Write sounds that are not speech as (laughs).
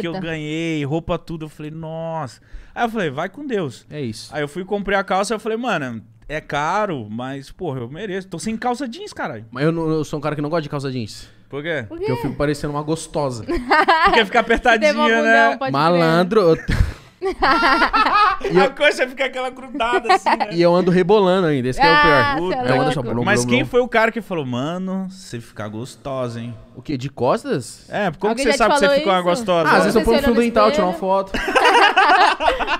que eu ganhei, roupa tudo. Eu falei, nossa. Aí eu falei, vai com Deus. É isso. Aí eu fui comprei a calça, eu falei, mano, é caro, mas, porra, eu mereço. Tô sem calça jeans, caralho. Mas eu, não, eu sou um cara que não gosta de calça jeans. Por quê? Porque eu fico parecendo uma gostosa. Porque fica (laughs) apertadinha, né? Malandro. Eu... (laughs) (laughs) E a eu... coxa fica aquela grudada assim, né? E eu ando rebolando ainda, esse ah, é o pior. Ah, é assim, blum, Mas blum, quem blum. foi o cara que falou, mano, você ficar gostosa, hein? O quê? De costas? É, como que você sabe que você ficou uma gostosa? Ah, às vezes eu ponho fio dental, tirar uma foto. (laughs)